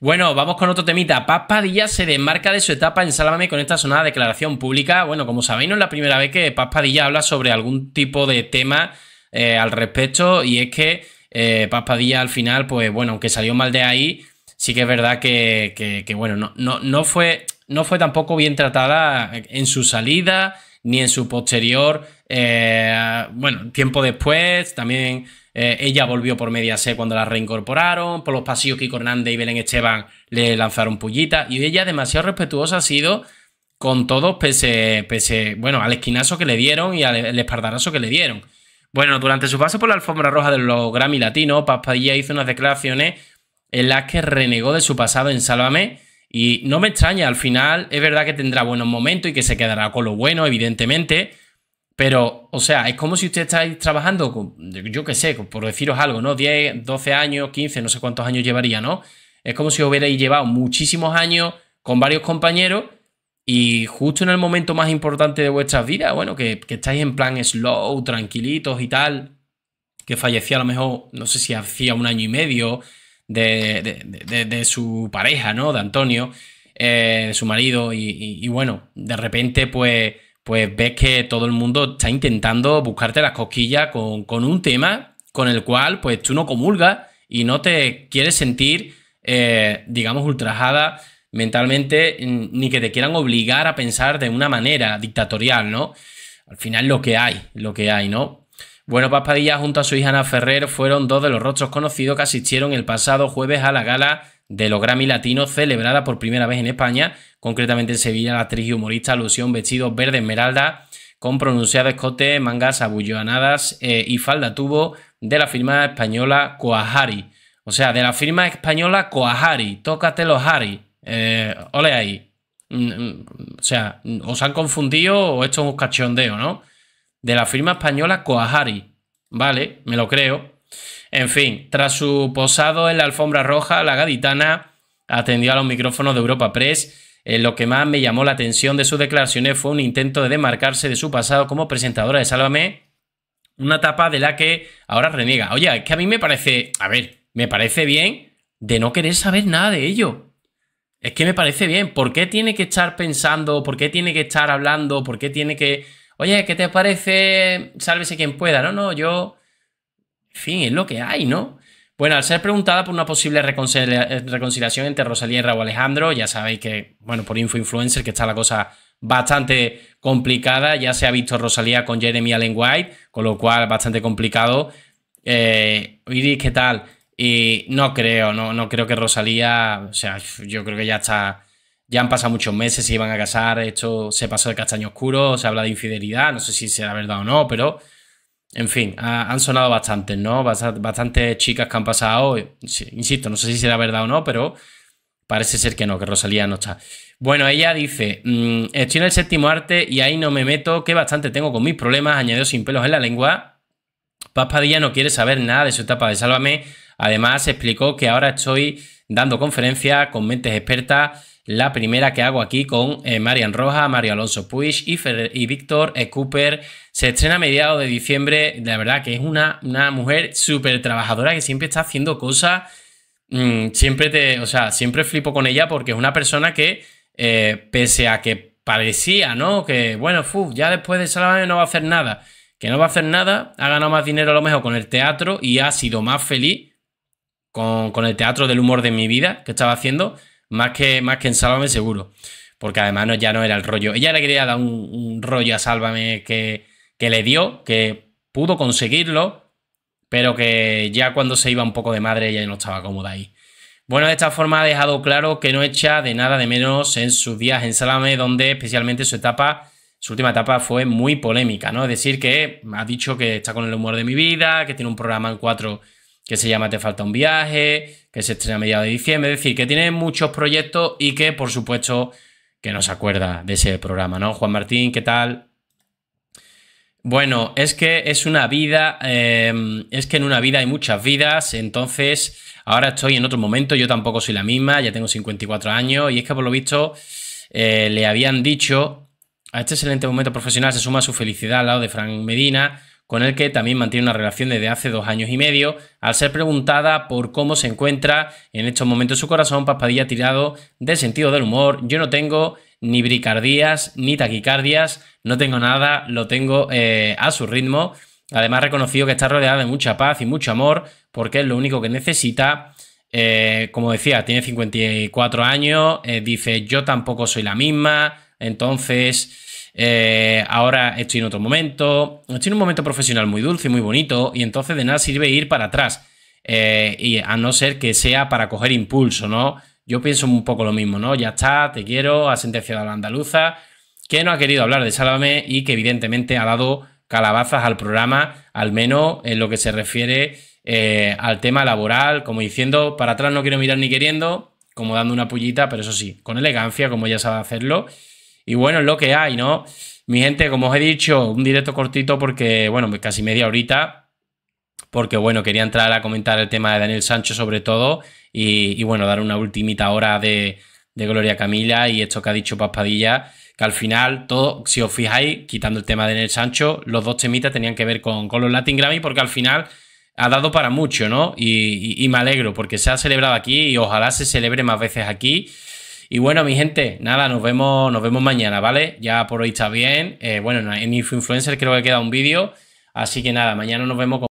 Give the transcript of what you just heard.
Bueno, vamos con otro temita. Paz se desmarca de su etapa en Sálvame con esta sonada declaración pública. Bueno, como sabéis, no es la primera vez que Paz habla sobre algún tipo de tema eh, al respecto. Y es que eh, Paz al final, pues bueno, aunque salió mal de ahí, sí que es verdad que, bueno, no, no, fue, no fue tampoco bien tratada en su salida ni en su posterior, eh, bueno, tiempo después, también eh, ella volvió por media C cuando la reincorporaron, por los pasillos que Hernández y Belén Esteban le lanzaron pullitas y ella demasiado respetuosa ha sido con todos pese, pese bueno, al esquinazo que le dieron y al, al que le dieron. Bueno, durante su paso por la alfombra roja de los Grammy Latinos, Paspadilla hizo unas declaraciones en las que renegó de su pasado en Sálvame y no me extraña, al final es verdad que tendrá buenos momentos y que se quedará con lo bueno, evidentemente, pero o sea, es como si usted estáis trabajando, yo qué sé, por deciros algo, ¿no? 10, 12 años, 15, no sé cuántos años llevaría, ¿no? Es como si hubierais llevado muchísimos años con varios compañeros y justo en el momento más importante de vuestras vidas, bueno, que, estáis en plan slow, tranquilitos y tal, que fallecía a lo mejor, no sé si hacía un año y medio de, su pareja, ¿no? De Antonio, eh, de su marido, y, y bueno, de repente pues pues ves que todo el mundo está intentando buscarte las cosquillas con, un tema con el cual pues tú no comulgas y no te quieres sentir, eh, digamos, ultrajada mentalmente, ni que te quieran obligar a pensar de una manera dictatorial, ¿no? Al final lo que hay, lo que hay, ¿no? Bueno, Papadilla junto a su hija Ana Ferrer fueron dos de los rostros conocidos que asistieron el pasado jueves a la gala de los Grammy Latinos celebrada por primera vez en España, concretamente en Sevilla, la actriz y humorista alusión vestido verde esmeralda con pronunciado escote, mangas abullonadas eh, y falda tubo de la firma española Coahari. O sea, de la firma española Coahari, tócatelo Harry. Eh, ole ahí. Mm, mm, o sea, os han confundido o esto es un cachondeo, ¿no? de la firma española Coajari. Vale, me lo creo. En fin, tras su posado en la alfombra roja, la gaditana atendió a los micrófonos de Europa Press. Eh, lo que más me llamó la atención de sus declaraciones fue un intento de demarcarse de su pasado como presentadora de Sálvame, una etapa de la que ahora reniega. Oye, es que a mí me parece, a ver, me parece bien de no querer saber nada de ello. Es que me parece bien. ¿Por qué tiene que estar pensando? ¿Por qué tiene que estar hablando? ¿Por qué tiene que oye, ¿qué te parece? Sálvese quien pueda, no, no, yo... En fin, es lo que hay, ¿no? Bueno, al ser preguntada por una posible eh, reconciliación entre Rosalía y Raúl Alejandro, ya sabéis que, bueno, por info influencer, que está la cosa bastante complicada. Ya se ha visto Rosalía con Jeremy Allen White, con lo cual bastante complicado. Eh, ¿qué tal? Y no creo, no, no creo que Rosalía, o sea, yo creo que ya está ya han pasado muchos meses, se iban a casar, esto se pasó de castaño oscuro, se habla de infidelidad, no sé si será verdad o no, pero en fin, han sonado bastantes, ¿no? Bastantes chicas que han pasado, eh, insisto, no sé si será verdad o no, pero parece ser que no, que Rosalía no está. Bueno, ella dice, mm, estoy en el séptimo arte y ahí no me meto, que bastante tengo con mis problemas, añadió sin pelos en la lengua. Papadilla no quiere saber nada de su etapa de Sálvame, Además, explicó que ahora estoy dando conferencias con mentes expertas. La primera que hago aquí con eh, Marian Roja, Mario Alonso Puig y, y Víctor Cooper. Se estrena a mediados de diciembre. La verdad que es una, una mujer súper trabajadora que siempre está haciendo cosas. Mm, siempre te, o sea, siempre flipo con ella porque es una persona que, eh, pese a que parecía, ¿no? Que, bueno, ya después de Salamanca no va a hacer nada. Que no va a hacer nada, ha ganado más dinero a lo mejor con el teatro y ha sido más feliz con, el teatro del humor de mi vida que estaba haciendo, más que, más que en Sálvame seguro. Porque además ya no era el rollo. Ella le quería dar un, rollo a Sálvame que, que, le dio, que pudo conseguirlo, pero que ya cuando se iba un poco de madre ella no estaba cómoda ahí. Bueno, de esta forma ha dejado claro que no echa de nada de menos en sus días en Sálvame, donde especialmente su etapa, su última etapa fue muy polémica, ¿no? Es decir, que ha dicho que está con el humor de mi vida, que tiene un programa en cuatro que se llama Te falta un viaje, que se estrena a mediados de diciembre, es decir, que tiene muchos proyectos y que, por supuesto, que nos acuerda de ese programa, ¿no? Juan Martín, ¿qué tal? Bueno, es que es una vida, em, es que en una vida hay muchas vidas, entonces ahora estoy en otro momento, yo tampoco soy la misma, ya tengo 54 años y es que por lo visto eh, le habían dicho, a este excelente momento profesional se suma su felicidad al lado de Frank Medina, con el que también mantiene una relación desde hace dos años y medio. Al ser preguntada por cómo se encuentra en estos momentos su corazón, Paspadilla tirado de sentido del humor. Yo no tengo ni bricardías ni taquicardias, no tengo nada, lo tengo eh, a su ritmo. Además, ha reconocido que está rodeada de mucha paz y mucho amor, porque es lo único que necesita. Eh, como decía, tiene 54 años, eh, dice yo tampoco soy la misma, entonces eh, ahora estoy en otro momento, estoy en un momento profesional muy dulce, muy bonito, y entonces de nada sirve ir para atrás, eh, y a no ser que sea para coger impulso, ¿no? Yo pienso un poco lo mismo, ¿no? Ya está, te quiero, ha sentenciado a la andaluza, que no ha querido hablar de Sálvame y que evidentemente ha dado calabazas al programa, al menos en lo que se refiere eh, al tema laboral, como diciendo, para atrás no quiero mirar ni queriendo, como dando una pullita, pero eso sí, con elegancia, como ella sabe hacerlo. Y bueno, es lo que hay, ¿no? Mi gente, como os he dicho, un directo cortito porque, bueno, casi media horita, porque, bueno, quería entrar a comentar el tema de Daniel Sancho sobre todo y, bueno, dar una ultimita hora de, de, Gloria Camila y esto que ha dicho Paspadilla, que al final todo, si os fijáis, quitando el tema de Daniel Sancho, los dos temitas tenían que ver con, con los Latin Grammy porque al final ha dado para mucho, ¿no? y me alegro porque se ha celebrado aquí y ojalá se celebre más veces aquí. Y bueno, mi gente, nada, nos vemos, nos vemos mañana, ¿vale? Ya por hoy está bien. Eh, bueno, en Info Influencer creo que queda un vídeo. Así que nada, mañana nos vemos con.